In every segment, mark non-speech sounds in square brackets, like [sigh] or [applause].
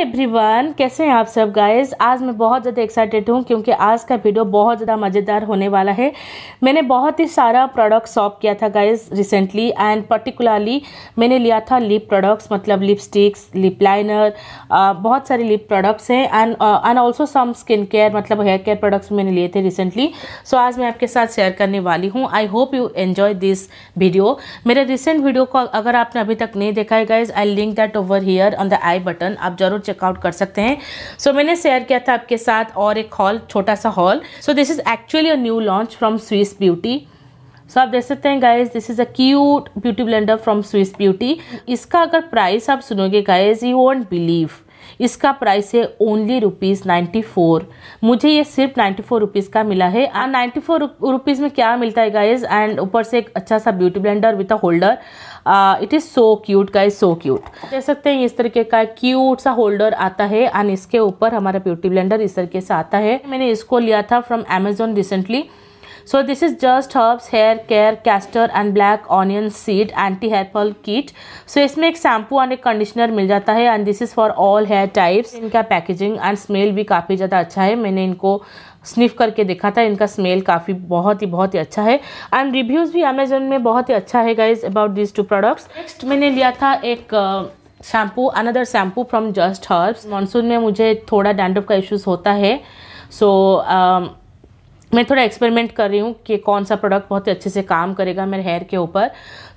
Everyone कैसे हैं आप सब गाइस आज मैं बहुत ज़्यादा एक्साइटेड हूँ क्योंकि आज का वीडियो बहुत ज़्यादा मज़ेदार होने वाला है मैंने बहुत ही सारा प्रोडक्ट शॉप किया था गाइस रिसेंटली एंड पर्टिकुलरली मैंने लिया था लिप प्रोडक्ट्स मतलब लिपस्टिक्स लिप लाइनर बहुत सारे लिप प्रोडक्ट्स हैं and and also some skin care मतलब हेयर केयर प्रोडक्ट्स मैंने लिए थे रिसेंटली सो so, आज मैं आपके साथ शेयर करने वाली हूँ I hope you enjoy this video मेरे रिसेंट वीडियो को अगर आपने अभी तक नहीं देखा है guys I link that over here on the I button आप जरूर चेकआउट कर सकते हैं सो so, मैंने शेयर किया था आपके साथ और एक हॉल छोटा सा hall so this is actually a new launch from Swiss Beauty सो आप देख सकते हैं guys this is a cute beauty blender from Swiss Beauty इसका अगर प्राइस आप सुनोगे गाइज यू वॉन्ट बिलीव इसका प्राइस है ओनली रुपीज़ नाइन्टी फोर मुझे ये सिर्फ नाइन्टी फोर रुपीज़ का मिला है एंड नाइन्टी फोर रुपीज़ में क्या मिलता है गाइज एंड ऊपर से एक अच्छा सा beauty blender with a holder it is so cute guys so cute कह सकते हैं इस तरीके का क्यूट सा होल्डर आता है एंड इसके ऊपर हमारा ब्यूटी ब्लेंडर इस तरीके से आता है मैंने इसको लिया था from Amazon recently so this is just herbs hair care castor and black onion seed anti hair fall kit so इसमें एक शैम्पू एंड एक कंडीशनर मिल जाता है and this is for all hair types इनका पैकेजिंग एंड स्मेल भी काफ़ी ज़्यादा अच्छा है मैंने इनको स्निफ करके देखा था इनका स्मेल काफ़ी बहुत ही बहुत ही अच्छा है एंड रिव्यूज़ भी अमेजोन में बहुत ही अच्छा है guys about this two products next मैंने लिया था एक shampoo another shampoo from Just Herbs monsoon में मुझे थोड़ा डैंड्रफ का इश्यूज़ होता है सो so, uh, मैं थोड़ा एक्सपेरिमेंट कर रही हूँ कि कौन सा प्रोडक्ट बहुत अच्छे से काम करेगा मेरे हेयर के ऊपर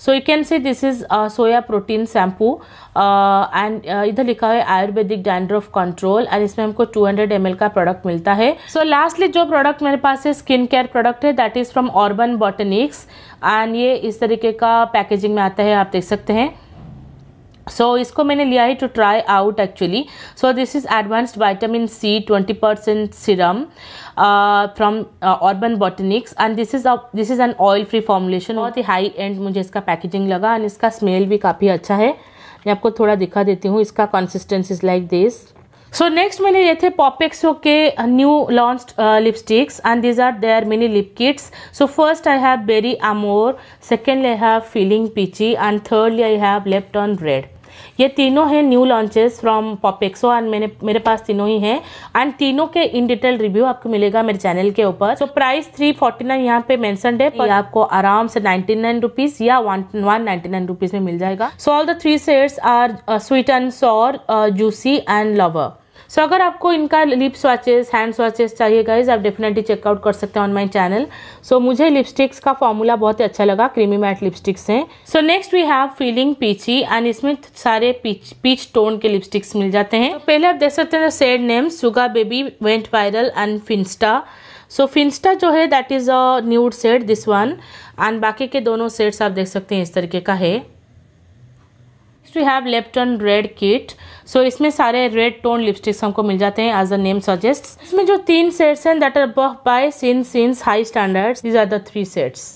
so you can say this is soya protein shampoo and इधर लिखा है आयुर्वेदिक डैंड्रोफ कंट्रोल एंड इसमें हमको 200 हंड्रेड का प्रोडक्ट मिलता है सो so, लास्टली जो प्रोडक्ट मेरे पास है स्किन केयर प्रोडक्ट है that is from Urban Botanics and ये इस तरीके का पैकेजिंग में आता है आप देख सकते हैं सो so, इसको मैंने लिया है to try out actually so this is advanced vitamin C twenty percent serum from Urban Botanics and this is this is an oil free formulation बहुत ही हाई एंड मुझे इसका पैकेजिंग लगा एंड इसका स्मेल भी काफ़ी अच्छा है मैं आपको थोड़ा दिखा देती हूँ इसका consistence is like this so next मैंने लिए थे पॉपेक्सो के new launch lipsticks and these are there many lip kits so first I have Berry Amour secondly I have Feeling Peachy and thirdly I have Left On Red ये तीनों हैं new launches from Popxo and मैंने मेरे पास तीनों ही हैं and तीनों के इन detail review आपको मिलेगा मेरे चैनल के ऊपर तो प्राइस थ्री फोर्टी नाइन यहाँ पे मैंसन है पर आपको आराम से नाइनटी नाइन रुपीज या one one ninety nine rupees में मिल जाएगा so all the three sets are sweet and sour juicy and lover so so, अगर आपको इनका लिप स्वाचेस हैंड स्वाचेस चाहिए गाइज आप डेफिनेटली चेकआउट कर सकते हैं ऑन माई चैनल सो मुझे लिपस्टिक्स का फॉर्मूला बहुत ही अच्छा लगा क्रीमी मैट लिपस्टिक्स हैं so next we have Feeling Peachy and इसमें सारे पीच पीच टोन के लिपस्टिक्स मिल जाते हैं so, पहले आप देख सकते हैं shade name Sugar Baby Went Viral and Finsta so Finsta जो है that is a nude set this one and बाकी के दोनों सेट्स आप देख सकते हैं इस तरीके का है next we have left red kit so इसमें सारे रेड टोन लिपस्टिक्स हमको मिल जाते हैं एज अ नेम सजेस्ट इसमें जो तीन सेट्स हैं that are boff by sin sins high standards these are the three sets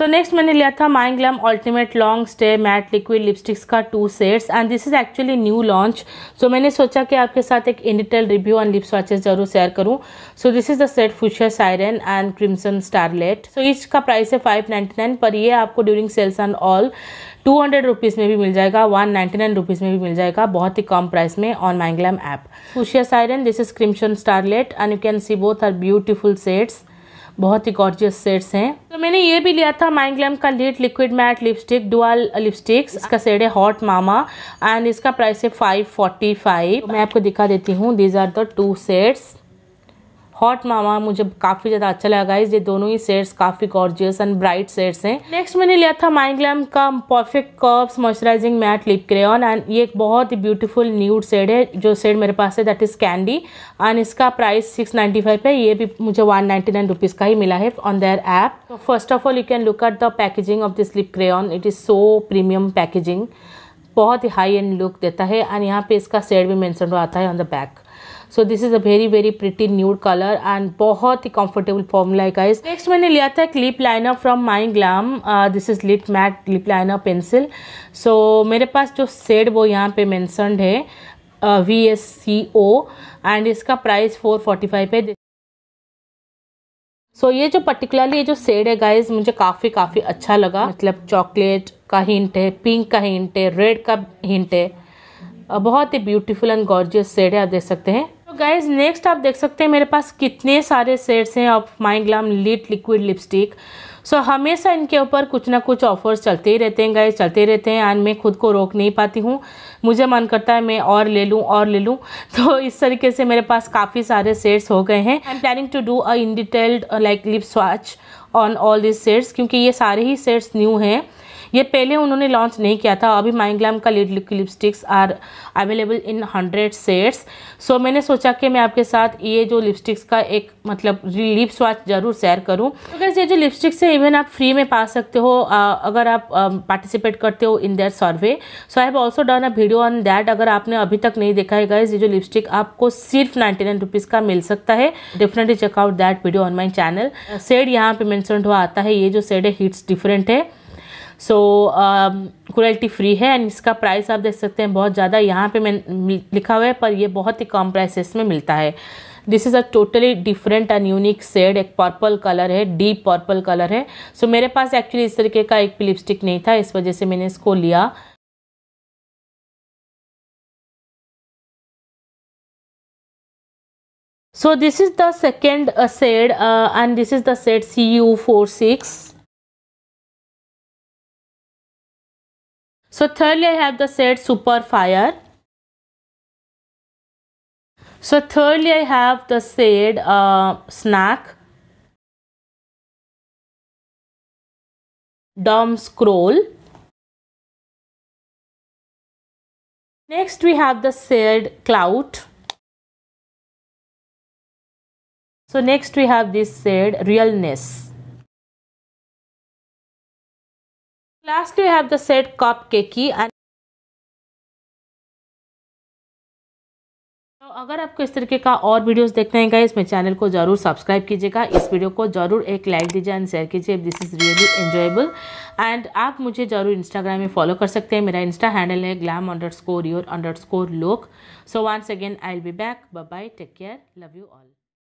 so next मैंने लिया था mine MyGlamm ultimate long stay matte liquid lipsticks का two sets and this is actually new launch so मैंने सोचा कि आपके साथ एक in detail review and lip swatches जरूर शेयर करूँ so this is the set Fuchsia Siren and Crimson Starlet so इसका प्राइस है फाइव नाइन्टी नाइन पर ये आपको during sales and all two hundred rupees में भी मिल जाएगा वन नाइन्टी नाइन रुपीज़ में भी मिल जाएगा बहुत ही कम प्राइस में on glam app fuchsia siren this is crimson starlet and you can see both are beautiful sets बहुत ही गॉर्जियस सेट्स हैं तो मैंने ये भी लिया था माइन ग्लैम का lit liquid matte lipstick dual lipsticks इसका सेड है हॉट मामा एंड इसका प्राइस है फाइव फोर्टी फाइव मैं आपको दिखा देती हूँ these are the two sets hot mama मुझे काफ़ी ज़्यादा अच्छा लगा गाइज ये दोनों ही सेट्स काफ़ी गॉर्जियस एंड ब्राइट शेड्स हैं नेक्स्ट मैंने लिया था माई ग्लैम का perfect curves moisturising matte lip crayon and ये एक बहुत ही ब्यूटीफुल न्यूड शेड है जो शेड मेरे पास है दैट इज़ कैंडी एंड इसका प्राइस सिक्स फाइव है ये भी मुझे वन नाइन्टी नाइन का ही मिला है on their app first of all you can look at the packaging of this lip crayon it is so premium packaging बहुत ही हाई एंड लुक देता है एंड यहाँ पे इसका शेड भी मेंशन हुआ आता है on the back so this is a very very pretty nude colour and बहुत ही कंफर्टेबल फॉर्मूला है गाइस नेक्स्ट मैंने लिया था एक lip liner from my glam this is lip matte lip liner pencil so मेरे पास जो सेड वो यहाँ पे मैंसनड है V S C O and इसका प्राइस फोर फोर्टी फाइव है सो so, ये जो पर्टिकुलरली ये जो सेड है गाइज मुझे काफ़ी काफ़ी अच्छा लगा मतलब चॉकलेट का हिंट है पिंक का हिंट है रेड का हिंट है uh, बहुत ही ब्यूटीफुल एंड गॉर्जियस सेड है आप देख सकते हैं गाइज नेक्स्ट आप देख सकते हैं मेरे पास कितने सारे सेट्स हैं of my glam lit liquid lipstick so so, हमेशा इनके ऊपर कुछ ना कुछ ऑफर्स चलते ही रहते हैं गाइज चलते रहते हैं एंड मैं खुद को रोक नहीं पाती हूँ मुझे मन करता है मैं और ले लूँ और ले लूँ [laughs] तो इस तरीके से मेरे पास काफ़ी सारे सेट्स हो गए हैं I am planning to do a in detailed like lip swatch on all this sets क्योंकि ये सारे ही सेट्स न्यू हैं ये पहले उन्होंने लॉन्च नहीं किया था अभी ग्लैम का lipsticks are available in hundred sets so मैंने सोचा कि मैं आपके साथ ये जो लिपस्टिक्स का एक मतलब लिप्स वॉच जरूर शेयर करूँ अगर ये जो लिपस्टिक्स है इवन आप फ्री में पा सकते हो अगर आप पार्टिसिपेट करते हो in that survey so I have also done a video on that अगर आपने अभी तक नहीं देखा है ये जो लिपस्टिक आपको सिर्फ नाइन्टी नाइन रुपीज़ का मिल सकता है definitely check out that video on my channel shade यहाँ पे मैंसन हुआ आता है ये जो सेड है हिट्स डिफरेंट है सो क्वालिटी फ्री है एंड इसका प्राइस आप देख सकते हैं बहुत ज़्यादा यहाँ पे मैं लिखा हुआ है पर ये बहुत ही कम प्राइसेस में मिलता है this is a totally different and unique shade एक पर्पल कलर है डीप पर्पल कलर है सो so, मेरे पास एक्चुअली इस तरीके का एक लिपस्टिक नहीं था इस वजह से मैंने इसको लिया so this is the second shade and this is the set C U four six So thirdly, I have the set super fire. So thirdly, I have the said uh, snack. Dumb scroll. Next, we have the said clout. So next we have this said realness. Last we have the set cupcakey and तो अगर आपको इस तरीके का और videos देखते हैं guys मेरे चैनल को जरूर सब्सक्राइब कीजिएगा इस वीडियो को जरूर एक लाइक दीजिए एंड शेयर कीजिए this is really enjoyable and आप मुझे जरूर इंस्टाग्राम में फॉलो कर सकते हैं मेरा इंस्टा हैंडल है glam underscore your underscore look so once again I will be back bye take care love you all